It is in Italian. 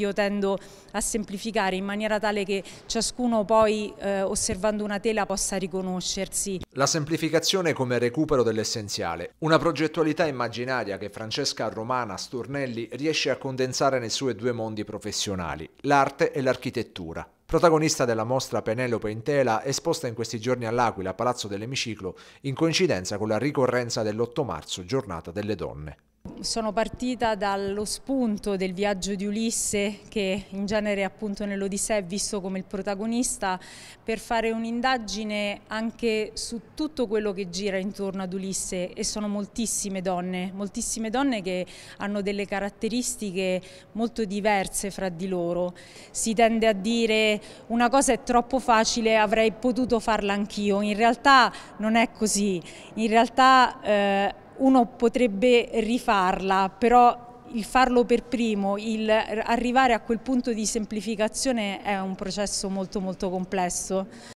Io tendo a semplificare in maniera tale che ciascuno poi eh, osservando una tela possa riconoscersi. La semplificazione come recupero dell'essenziale, una progettualità immaginaria che Francesca Romana Stornelli riesce a condensare nei suoi due mondi professionali, l'arte e l'architettura. Protagonista della mostra Penelope in tela, esposta in questi giorni all'Aquila, Palazzo dell'Emiciclo, in coincidenza con la ricorrenza dell'8 marzo, giornata delle donne sono partita dallo spunto del viaggio di Ulisse che in genere appunto nell'Odissea è visto come il protagonista per fare un'indagine anche su tutto quello che gira intorno ad Ulisse e sono moltissime donne, moltissime donne che hanno delle caratteristiche molto diverse fra di loro. Si tende a dire una cosa è troppo facile, avrei potuto farla anch'io, in realtà non è così, in realtà eh, uno potrebbe rifarla, però il farlo per primo, il arrivare a quel punto di semplificazione è un processo molto molto complesso.